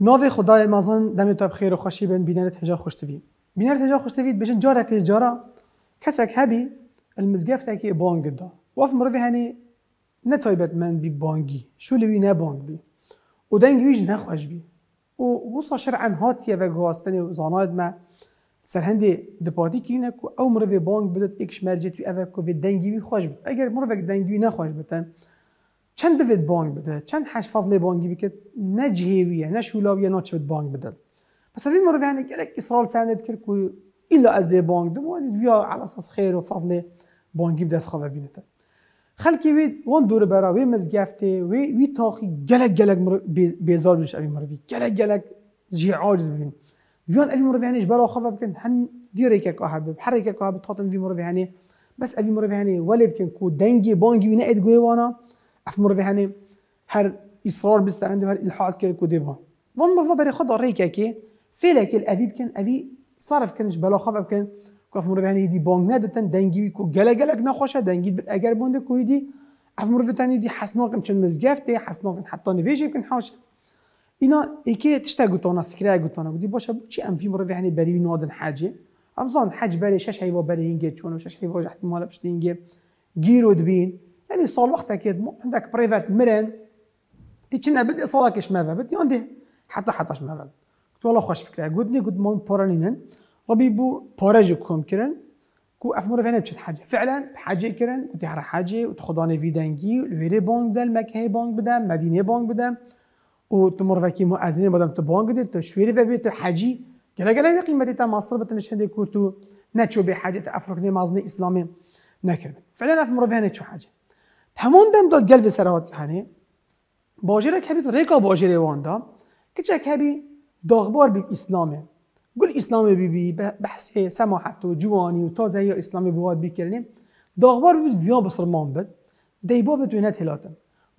ناوی خدای مازن دمی تاب خیر و خوشی بین بینرت هجا خوشتوی بینرت هجا خوشتوی بجن جارا که جارا كسك هبي المزقف تاكي بونج دا وف مرضي هاني نتويبت من بی بانگی شو لوي نا بونج بي ودنج ويج نخوش بي ووصا شرعا و فاقواز تاني وزاناد ما سر هندي دباتي كينا كو او مرضي بانگ بدت اكش مرجت بي افاكو في دنجي بي خوش بی اگر مرضي دنجي نخوش بتن چند بود بانگ بده چند هش فضل بانگی که نه جهیویه نه شولاویه نه بود بانگ بده بس هفی که گلک اسرال ساند کرد که الا از دی بانگ دم و ویا علی اساس خیر و فضل بانگی از خواه ببینه خلکی وی وان دور برا وی مزگفته وی وی تاقی گلک گلک بیزار بیش مورو مروی گلک گلک جی عاجز ببین ویان این مورو هنیش برا خواه بکن هن دیره که که هبه تاتن وی مروی هنی بس این مورو هنی یعنی ولی بکن که دنگی بانگی وی نه گوی وانا اف مروی هنی هر اصرار بیشتر اند هر الحاد کرد کدی با وان مروی برای خدا ریکه که فعلا کل آبی بکن آبی صرف کنش بلا خواب بکن کاف مروی هنی دی بانگ ندادن دنگی کو گله گله کن خواهد دنگید بر اگر بند کویدی اف مروی تنی دی حس نکم چند مزگفت دی حس نکم حتی نویجی بکن حاش اینا ایکی تشتگ گوتنه فکرای گوتنه گویی باشه بچی ام فی مروی هنی بری نادن حاجی امضا حج بری شش حیوا بری اینگه چونو شش حیوا جحتمال پشت اینگه گیرود بین يعني صول وقتها كيدمو عندك بريفات مرن تيتشنا بدي صولا كيش ما بدي عندي حتى حتى ما فاب قلت والله خوش فكرة قدني قلت مون بورانينن ربي بو بوراجي كوم كيرن كو اف مرة فينا بشت حاجة فعلا حاجه كيرن كنت حرا حاجة وتخدوني في دانجي لويري بونك بدل مكهي بونك بدل مدينة بونك بدل وتمر فاكي مؤازنين بدل تو شويري في بيت حاجي كلا كلا يقي ما تا ماستر بتنش هندي كوتو ناتشو بحاجة افرقني مازني اسلامي نكرم فعلا اف مرة فينا شو حاجة همون دم داد گل سرات یعنی باجره کبی تو ریکا باجره واندا که چه کبی داغبار بی اسلامه گل اسلام بی بی بحث سماحت و جوانی و تازه یا اسلام بواد بیکرنیم داغبار بی ویا بسر مان بد دیبا به تو نت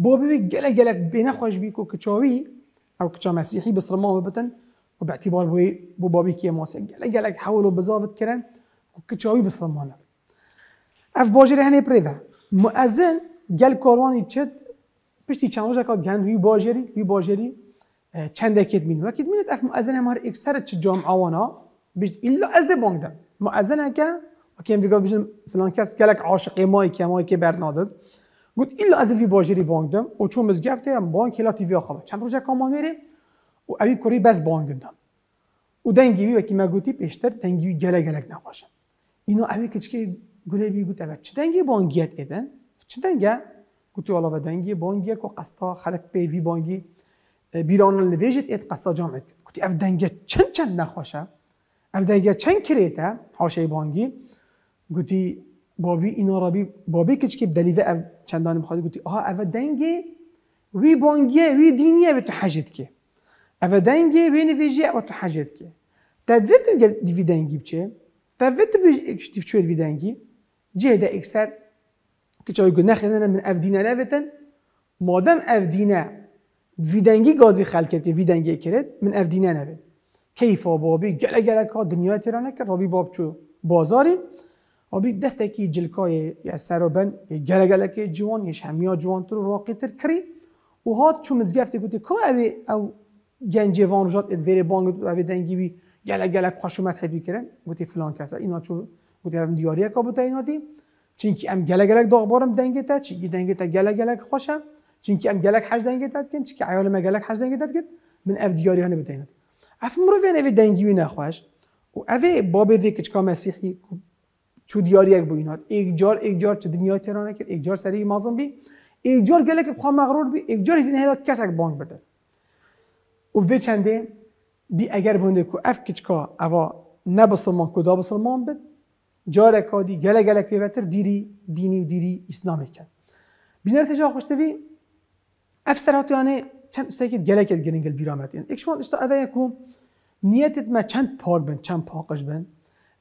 با بی گله گله بین خوش بیکو کچاوی او کچا مسیحی بسر مان و و به بوی بو بابی که ماسه گله گله حول و بزاوت کرن و کچاوی بسر اف باجره هنه پریوه مؤذن گل کاروانی چد پشتی چند روزه که گند هی باجری هی باجری چند دکیت می‌نویم که می‌نویم اف مؤذن هم هر اکثر چه جام عوانا بیش ایلا از ده ما دم مؤذن هم که دیگه بیشتر فلان کس که عاشق ماهی که ماهی که برنادد، گفت ایلا از ده باجری بانگ و چون مزگفته هم بانگ کلا تی وی آخه چند روزه که ما می‌ریم و آبی بس بانگ دم او دنگی وی و کیم گویی پشتتر دنگی گله گله نباشه اینو آبی کجکی گله چه دنگی بانگیت کدند چه دنگه؟ گوتی آلا و دنگی بانگی که قصدها خلق پیوی بانگی بیران لویجت اید قصدها جامعه بید گوتی او دنگه چند چند نخواشه او دنگه چند کریته حاشه بانگی گوتی بابی اینا را بی بابی کچ که بلیوه او چندانی بخواده گوتی آها او دنگه وی بانگیه وی دینیه به تو حجد که او دنگه وی نویجیه به تو حجد که تا گل دوی دنگی بچه تا دویتون دیفچوید دوی دنگی جهده اکثر که چای گونه خیلی من دینه نویتن مادم دینه ویدنگی گازی خلق کرد ویدنگی کرد من دینه نوید کیف بابی گله گله که دنیا تیرانه کرد رابی باب چو بازاری دست دستکی جلکای یا سرابن گله گله که جوان یش همیا جوان رو راقی تر کری و هات چو مزگفتی گوتی که او او گنجوان جوان ادویر بانگ دنگی بی گله گله خوشومت حدوی کرن گوتی فلان کسا اینا چو گوتی دیاریه که بود اینا دیم چونکی ام گله گله داغ بارم دنگه تا چی؟ دنگه تا گله گله خوشم. چونکی ام گله حج دنگه تا کن. چی که عیال ما گله حج دنگه تا کن. من اف دیاری هنی بدهیم. اف مرو بیان اف دنگی وی نخواش. و اف با به دیکت کام مسیحی چو دیاری اگ بیند. یک جار یک جار چه دنیای ترانه کرد. یک جار سری مازم بی. یک جار گله که بی. یک جار دنیای داد کسک بانگ بده. و وی چنده بی اگر بوده کو اف کت کا اوا نبسط مان کدابسط مان بده. جارکادی گله گله که بهتر دیری دینی و دیری اسلامی کرد بینر تجا خوشته بی افسر ها یعنی چند استایی که گله کرد گرنگل بیرامت یعنی اکشما استا اوه یکو نیتت ما چند پاک بن چند پاکش بن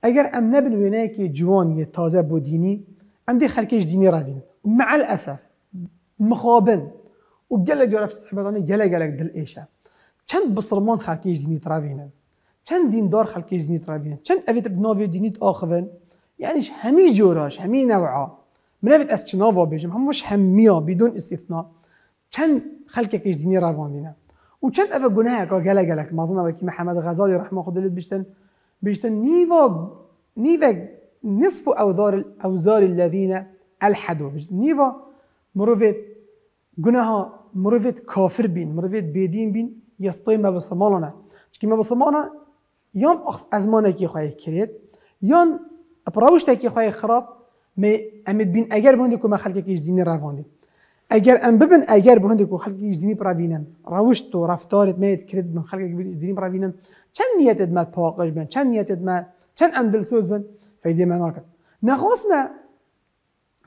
اگر ام نبن وینه که جوان یه تازه بو ام دی خلکش دینی روین مع الاسف مخابن و گله جارف تصحبتانی گله گله دل ایشه چند بصرمان خلکش دینی تراوینه چند دیندار خلکش دینی تراوینه چند اوید بناوی دینی آخوین یعنی همه جوراش همه نوعا بنابت از چناوا بیجم همش همیا بدون استثناء چند که دینی روان دینه و چند افا گناه که گله گله که و محمد غزالی رحمه خود لید بیشتن بیشتن نیوا نیوا نصف اوزار اوزار الذین الحدوا نیوا مروفت گناه مروفت کافر بین مروفت بیدین بین یستای ما بسمانه چکی ما بسمانه یام از خواهی کرد پراوشت کی خواهی خراب می امید بین اگر بهند که ما خلق کیش دینی روانی اگر ام ببن اگر بهند که خلق کیش دینی پراوینن روش تو رفتارت میت کرد من خلق دینی پراوینن چند نیت ادما پاقش بن چند نیت ادما چند ام سوز بن فایده ما کرد. نخواست ما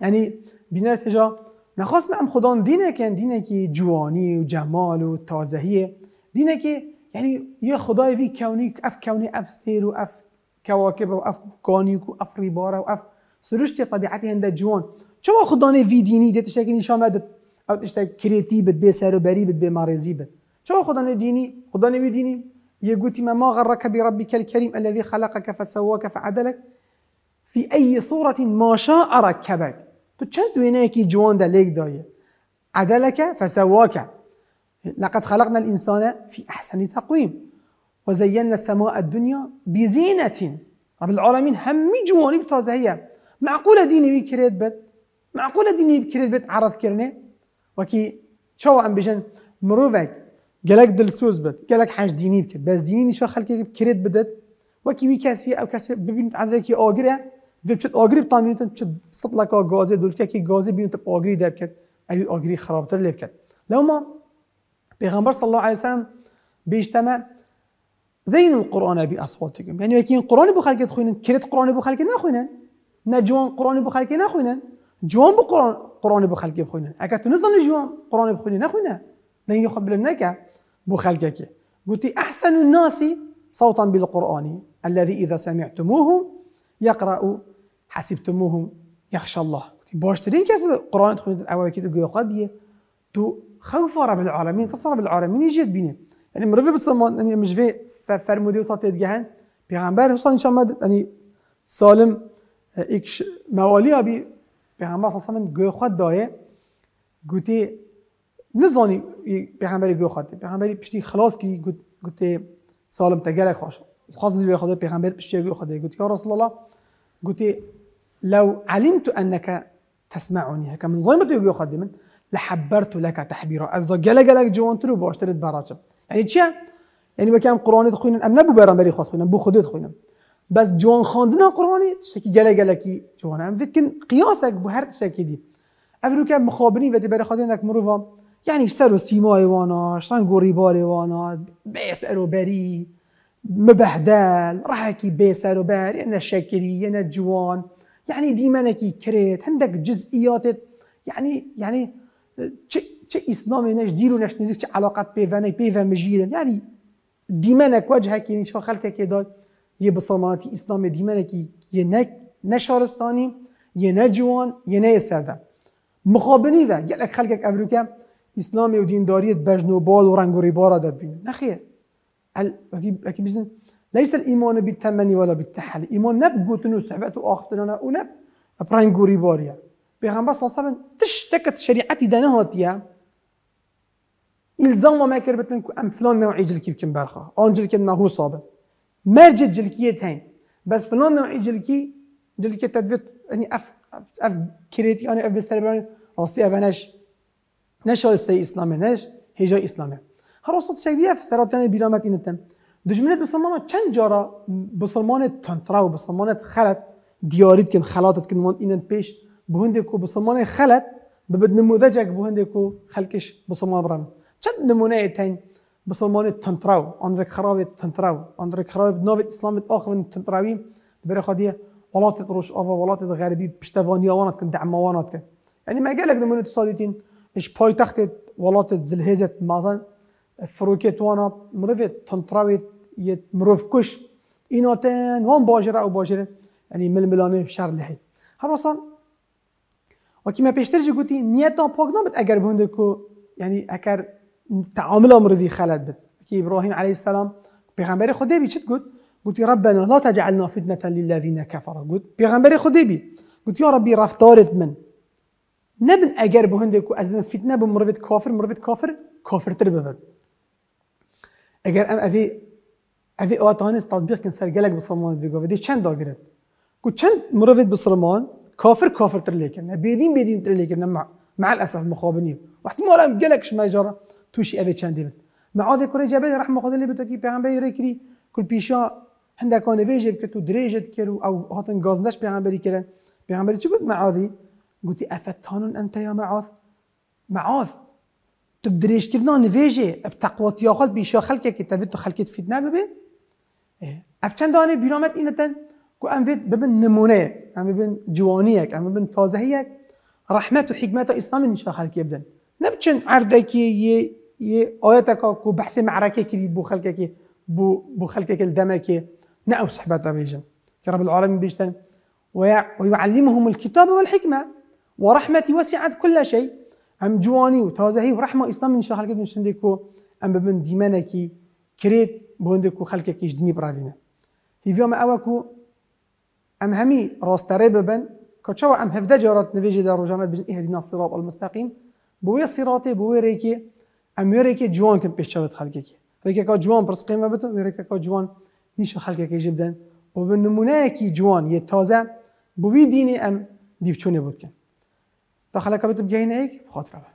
یعنی بینرت هجا نخواست ما ام خدا دینه کن دینه که جوانی و جمال و تازهیه دینه که یعنی یه خدای وی کونی اف کونی اف سیر و اف كواكب وأف اف وأف و اف ریباره و اف سرشت طبیعت هنده جوان چما خدانه ديني دیت شکل نشان مدد او تشتا کریتی بد بی سر و بری بد بی مارزی بد چما خدانه دینی خدانه ویدینی یه ما غرك بربك الكريم الذي خلقك فسواك فعدلك في اي صورة ما شاء ركبك تو چند وینه جوان دا ليك داية عدلك فسواك لقد خلقنا الانسان في احسن تقويم وزينا السماء الدنيا بزينة رب العالمين همي جوانب بتازه هي معقولة ديني بكريت بد معقولة ديني بكريت بد عرض كرنه وكي شو عم بجن مروفك قالك سوز بد قالك حاج ديني بكر بس ديني شو خلك بكريت بدت وكي بي كاسي او كاسي ببين عدلك اوغرا بشت اوغري بطانيتن بتشت سطلك غازي كي غازي بينت اوغري دبكت اوي اوغري خرابتر لبكت لو ما بيغمبر صلى الله عليه وسلم بيجتمع زينوا القرآن بأصواتكم يعني يكين قرآن بو خلق تخوينن كرت قرآن بو خلق نخوينن جوان قرآن بو خلق نخوينن جوان بو قرآن قرآن بو خلق بخوينن جوان قرآن بو خلق نخوينن لن يقبل نك بو خلقك قلت أحسن الناس صوتا بالقرآن الذي إذا سمعتموه يقرأ حسبتموه يخشى الله باشترين كاس القرآن تخوين الأول كده قد تو خوف رب العالمين تصرف العالمين يجد بينه يعني یعنی مرو بسلمان یعنی مجوی فرمودی وصلت ساتید گهن وصل إن شاء الله يعني سالم إكش موالی آبی پیغمبر صلی من جو خد داية قتي نزلني پیغمبری جو خد پیغمبری پشتی خلاص كي قت گوتی سالم تگلک خوش خاص دیوی خدا پیغمبر پشتی جو خد گوتی يا رسول الله قتى لو علمت انك تسمعني هكا من زي ما تقول خدي من لحبرت لك تحبيره تحبيرا از جوان جوانترو باشتريت براجب یعنی چیه یعنی وکم قرآنی خوینن ام نبو بری خود خوینن بو خودت خوینن بس جوان خواندن قرآن شکی گله گله کی جوان هم وید کن قیاسک بو هر شکی دی اولو که مخابنی ودی بری خاطر نک مروان یعنی سر و سیما ایوانا، شتان گوری باری وانا بیسر و بری مبهدل رحكي بيسر وبار انا شاكري انا جوان یعنی دیما انا کی کریت عندک یعنی یعنی؟ چه اسلام نش دیرو نش نزیک چه علاقات بیفانی بیفان یعنی یعنی دیمنک که نیچه شو که دار یه بساماناتی اسلام دیمنه که یه نه, نه یه نه جوان یه نه سردم مخابنی و گلک خلقک امریکا اسلام و دینداریت بجن و بال و رنگ و ریبارا داد بینه نه نیست ایمان بیزن لیس الایمان بالتمنی ولا ایمان نب گوتن و صحبت و آخفتنانه و نب رنگ و پیغمبر صلی الله علیه تش تکت شریعتی دنه الزام ما كان بتن ام فلان نوع جلكي بكم برخا اون جلكي ما هو صابه مرج جلكية هين بس فلان نوع جلكي جلكي تدفت يعني اف اف كريتي انا يعني اف بستربراني راسي افنش نشا استي اسلام نش هجا اسلامي هر وسط شديا في سرطان بلامت انتم دجمنت بسلمان چند جارا بسلمان تنترا و بسلمان خلط دیارید کن خلاطت کن وان اینن پیش بهنده کو بسلمان خلط ببد نموذجک بهنده کو خلقش بسلمان برامن چند نمونه تن چەند نمونەیە تین بسڵمانی تەنراو ئەندێک خراوێت تەنراو ئەندێک خراوێت ناوێت ئسلامێت ئاخن تەنراوی بەرە ولات روش آوا ولات غربی پشتوانی آوانات کن دعم آوانات یعنی دەماوانات کە ینی مەگەلێک اش پای تخت ولات زلهزت مازن فروکت وانا وانە تنتراوی تەنراوێت یەت کش کوش ئیناتەن وان او یعنی مل ئەو شر لحی هر شار لەهێ هەروەسان وەکیمە پێشترجی گوتی نیەتان پاک نابێت اگر بندێک که یعنی اگر تعامل امر دی خلد بد که ابراهیم علیه السلام پیغمبر خدا بی چت گفت گفت ربنا لا تجعلنا فتنه للذين كفروا گفت پیغمبر خدا بی گفت یا ربی رفتارت من نبن اگر به هند از من فتنه به مروت کافر مروت کافر تر ببن اگر ام اوی اوی آتانس تطبیق کن سر گلک بسرمان دیگه دی چند دا گرد گفت چند مروت بسرمان كافر كافر ترليكن بيدين بيدين ترليكن مع مع الاسف مخابنين واحد ما قالكش ما جرى توشي توشی اوی چند دبن معاذ کره جبل رحمه خدا لی بتکی پیغمبر رکری كل بيشا عندك كان که كتو درجة كرو او هاتن گازندش پیغمبری کرن شو قلت گفت معاذی قلت أفتان انت يا معاذ معاذ تب درجة كرنا نفيجي بتقوى تياخد بيشا خلك خلقك تبيت خلقت فتنه ببي افچند دانه بيرامت اینتن کو ام فيت ببن نمونه ام ببن جوانيك ام ببن تازهيك رحمة وحكمة اسلام ان شاء الله كيبدن نبتشن عردكي يي ی آیت که کو بحث معرکه کردی بو خلق کی بو بو خلق که الدم کی نه نعم، او صحبت میشم که رب العالمین بیشتن ويعلمهم الكتاب والحكمة ورحمتي وسعت كل شيء أم جواني وتازهي ورحمة إسلام إن شاء الله خلقت من ديكو أم بمن ديمانكي كريت بوندكو خلقك يجدني برافينا هي فيوم أوكو أم همي راس ببن كتشوا أم هفدا جارات نفيجي دار رجانات بجن إهدنا الصراط المستقيم بوي صراطي بوي ريكي امیره که جوان کم پیش شود خلقی که ریکه که جوان پرس قیمه بتو ریکه که جوان نیش خلقی که جبدن و به نمونه کی جوان یه تازه بوی دینی ام دیفچونه بود کن تا خلقه بتو بگه ایک خاطر